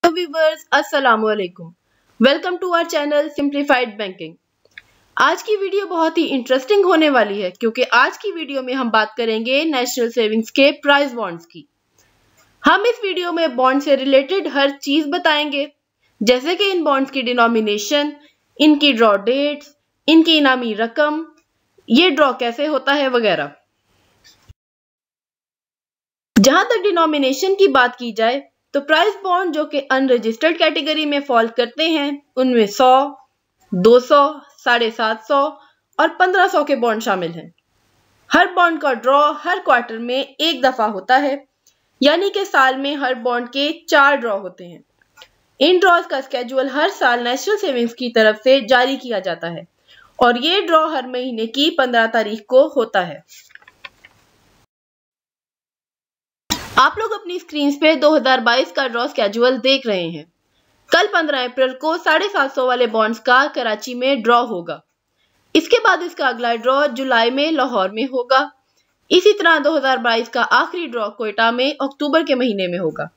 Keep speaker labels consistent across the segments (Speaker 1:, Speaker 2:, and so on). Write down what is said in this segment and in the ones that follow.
Speaker 1: Hello viewers, Assalamualaikum. Welcome to our channel Simplified Banking. आज की video बहुत ही interesting होने वाली है क्योंकि आज की वीडियो में हम बात करेंगे नेशनल सेविंग्स के प्राइस बॉन्ड्स की हम इस वीडियो में बॉन्ड से रिलेटेड हर चीज बताएंगे जैसे कि इन बॉन्ड्स की डिनोमिनेशन इनकी ड्रॉ डेट्स इनकी इनामी रकम ये ड्रॉ कैसे होता है वगैरह जहां तक डिनोमिनेशन की बात की जाए तो प्राइस बॉन्ड जो कि अनरजिस्टर्ड कैटेगरी में फॉल करते हैं उनमें 100, 200, सौ साढ़े सात सौ और पंद्रह सौ के बॉन्ड शामिल हैं हर बॉन्ड का ड्रॉ हर क्वार्टर में एक दफा होता है यानी कि साल में हर बॉन्ड के चार ड्रॉ होते हैं इन ड्रॉज का स्केजुअल हर साल नेशनल सेविंग्स की तरफ से जारी किया जाता है और ये ड्रॉ हर महीने की पंद्रह तारीख को होता है आप लोग अपनी स्क्रीन पे 2022 का ड्रॉस कैजुअल देख रहे हैं कल 15 अप्रैल को साढ़े सात सौ वाले बॉन्ड्स का कराची में ड्रॉ होगा इसके बाद इसका अगला ड्रॉ जुलाई में लाहौर में होगा इसी तरह 2022 का आखिरी ड्रॉ कोयटा में अक्टूबर के महीने में होगा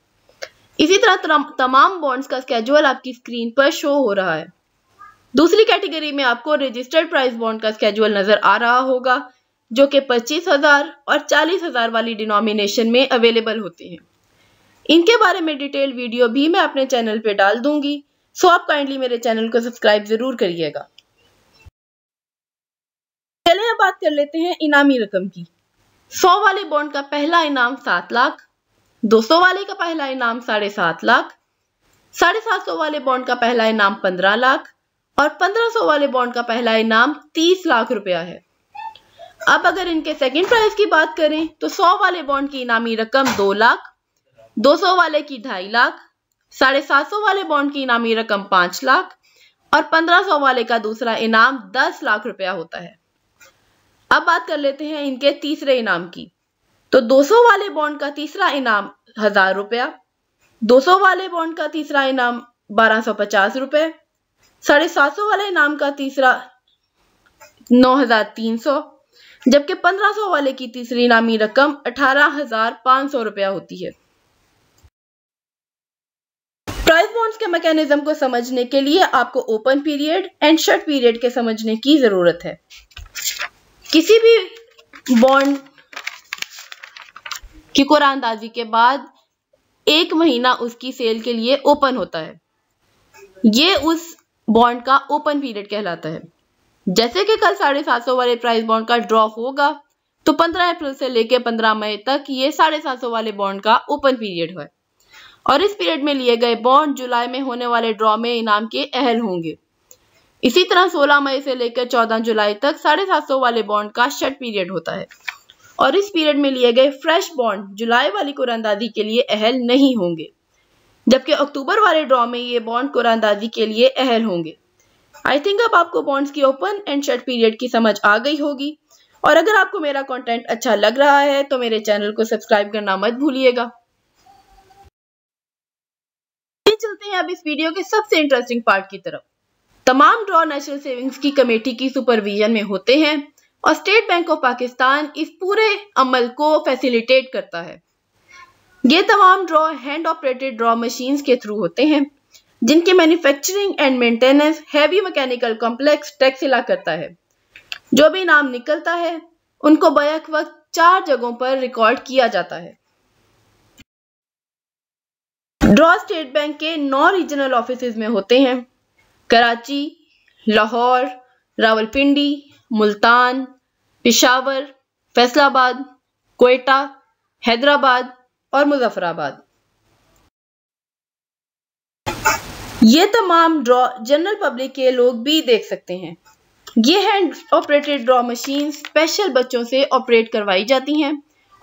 Speaker 1: इसी तरह तमाम बॉन्ड्स का स्केजुअल आपकी स्क्रीन पर शो हो रहा है दूसरी कैटेगरी में आपको रजिस्टर्ड प्राइस बॉन्ड का स्केजुअल नजर आ रहा होगा जो कि 25,000 और 40,000 वाली डिनोमिनेशन में अवेलेबल होते हैं इनके बारे में डिटेल वीडियो भी मैं अपने चैनल पे डाल दूंगी सो आप काइंडली मेरे चैनल को सब्सक्राइब ज़रूर करिएगा चले अब बात कर लेते हैं इनामी रकम की 100 वाले बॉन्ड का पहला इनाम सात लाख 200 वाले का पहला इनाम साढ़े सात लाख साढ़े सात सौ वाले बॉन्ड का पहला इनाम पंद्रह लाख और पंद्रह सौ वाले बॉन्ड का पहला इनाम तीस लाख रुपया है अब अगर इनके सेकंड प्राइस की बात करें तो 100 वाले बॉन्ड की इनामी रकम 2 लाख 200 वाले की ढाई लाख साढ़े सात सौ वाले बॉन्ड की इनामी रकम पांच लाख और पंद्रह सौ वाले का दूसरा इनाम दस लाख रुपया होता है अब बात कर लेते हैं इनके तीसरे इनाम की तो 200 वाले बॉन्ड का तीसरा इनाम हजार रुपया सौ वाले बॉन्ड का तीसरा इनाम बारह सौ पचास रुपये साढ़े सात सौ वाले इनाम का तीसरा नौ हजार तीन सौ जबकि 1500 वाले की तीसरी नामी रकम अठारह हजार सौ रुपया होती है प्राइस बॉन्ड्स के मैकेनिज्म को समझने के लिए आपको open period and short period के समझने की जरूरत है किसी भी बॉन्ड की कुरानदाजी के बाद एक महीना उसकी सेल के लिए ओपन होता है ये उस बॉन्ड का ओपन पीरियड कहलाता है जैसे कि कल साढ़े सात सौ वाले प्राइस बॉन्ड का ड्रॉ होगा तो 15 अप्रैल से लेकर 15 मई तक ये साढ़े सात सौ वाले बॉन्ड का ओपन पीरियड है और इस पीरियड में लिए गए बॉन्ड जुलाई में होने वाले ड्रॉ में इनाम के अहल होंगे इसी तरह 16 मई से लेकर 14 जुलाई तक साढ़े सात सौ वाले बॉन्ड का शर्ट पीरियड होता है और इस पीरियड में लिए गए फ्रेश बॉन्ड जुलाई वाली कुरानदाजी के लिए अहल नहीं होंगे जबकि अक्टूबर वाले ड्रॉ में ये बॉन्ड कुरानदाजी के लिए अहल होंगे आई थिंक अब आपको बॉन्ड्स की ओपन एंड शर्ट पीरियड की समझ आ गई होगी और अगर आपको मेरा कंटेंट अच्छा लग रहा है तो मेरे चैनल को सब्सक्राइब करना मत भूलिएगा चलते हैं अब इस वीडियो के सबसे इंटरेस्टिंग पार्ट की तरफ तमाम ड्रॉ नेशनल सेविंग्स की कमेटी की सुपरविजन में होते हैं और स्टेट बैंक ऑफ पाकिस्तान इस पूरे अमल को फैसिलिटेट करता है ये तमाम draw hand operated draw machines के थ्रू होते हैं जिनके manufacturing and maintenance heavy mechanical complex Taxila करता है जो भी नाम निकलता है उनको बैक वक्त चार जगहों पर रिकॉर्ड किया जाता है ड्रॉ स्टेट बैंक के नौ रीजनल ऑफिस में होते हैं कराची लाहौर रावलपिंडी मुल्तान पिशावर फैसलाबाद कोयटा हैदराबाद और मुजफ्फराबाद ये तमाम ड्रॉ जनरल पब्लिक के लोग भी देख सकते हैं ये hand operated draw machine special बच्चों से ऑपरेट करवाई जाती हैं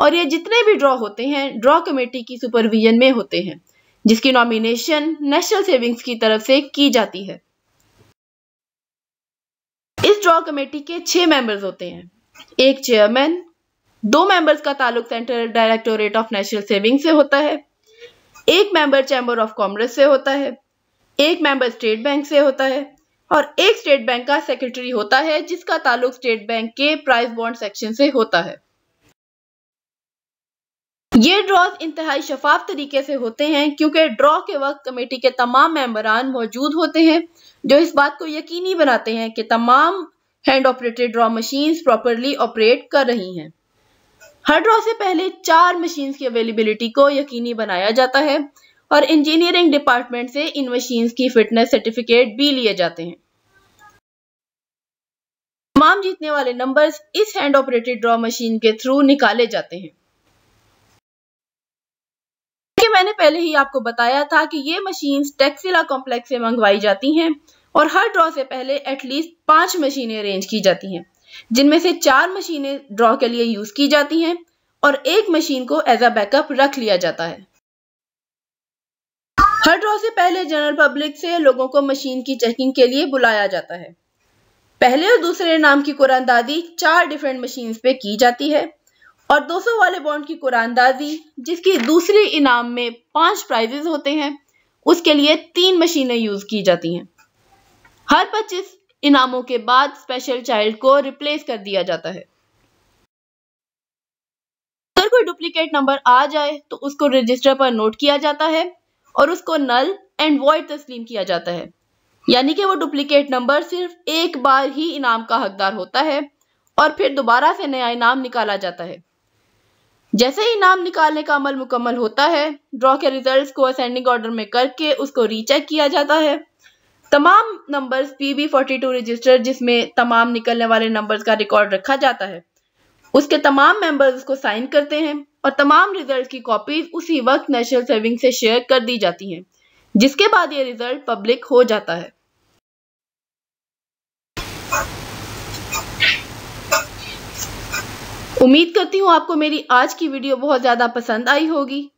Speaker 1: और ये जितने भी ड्रॉ होते हैं ड्रॉ कमेटी की सुपरविजन में होते हैं जिसकी नॉमिनेशन नेशनल सेविंग्स की तरफ से की जाती है इस ड्रॉ कमेटी के छह मेंबर्स होते हैं एक चेयरमैन दो मेंबर्स का ताल्लुक central directorate of national saving से होता है एक मेंबर चैम्बर ऑफ कॉमर्स से होता है एक मेंबर स्टेट बैंक से होता है और एक स्टेट बैंक का सेक्रेटरी होता है जिसका ताल्लुक स्टेट बैंक के प्राइस बॉन्ड सेक्शन से होता है ये ड्रॉज इंतहाई शफाफ तरीके से होते हैं क्योंकि ड्रॉ के वक्त कमेटी के तमाम मेंबरान मौजूद होते हैं जो इस बात को यकीनी बनाते हैं कि तमाम hand operated draw machine properly operate कर रही हैं हर ड्रॉ से पहले चार मशीन्स की अवेलेबिलिटी को यकीनी बनाया जाता है और इंजीनियरिंग डिपार्टमेंट से इन मशीन की फिटनेस सर्टिफिकेट भी लिए जाते हैं तमाम जीतने वाले नंबर्स इस हैंड ऑपरेटेड ड्रॉ मशीन के थ्रू निकाले जाते हैं मैंने पहले ही आपको बताया था कि ये मशीन टेक्सिला कॉम्प्लेक्स से मंगवाई जाती हैं और हर ड्रॉ से पहले एटलीस्ट पांच मशीनें अरेंज की जाती हैं जिनमें से चार मशीनें ड्रॉ के लिए यूज की जाती हैं और एक मशीन को एज अ बैकअप रख लिया जाता है हर ड्रॉ से पहले जनरल पब्लिक से लोगों को मशीन की चेकिंग के लिए बुलाया जाता है पहले और दूसरे नाम की कुरानदाजी चार डिफरेंट मशीन पे की जाती है और 200 वाले बॉन्ड की कुरानदाजी जिसकी दूसरे इनाम में पांच प्राइजेस होते हैं उसके लिए तीन मशीनें यूज की जाती हैं हर 25 इनामों के बाद स्पेशल चाइल्ड को रिप्लेस कर दिया जाता है अगर कोई डुप्लीकेट नंबर आ जाए तो उसको रजिस्टर पर नोट किया जाता है और उसको नल एंड वॉइड तस्लीम किया जाता है यानी कि वो डुप्लीकेट नंबर सिर्फ एक बार ही इनाम का हकदार होता है और फिर दोबारा से नया इनाम निकाला जाता है जैसे ही इनाम निकालने का अमल मुकम्मल होता है ड्रॉ के रिजल्ट्स को असेंडिंग ऑर्डर में करके उसको रीचेक किया जाता है तमाम numbers P B forty two register जिसमें तमाम निकलने वाले नंबर्स का रिकॉर्ड रखा जाता है उसके तमाम मेंबर्स उसको साइन करते हैं और तमाम रिजल्ट की कॉपीज उसी वक्त नेशनल सेविंग से शेयर कर दी जाती हैं जिसके बाद ये रिजल्ट पब्लिक हो जाता है उम्मीद करती हूँ आपको मेरी आज की वीडियो बहुत ज़्यादा पसंद आई होगी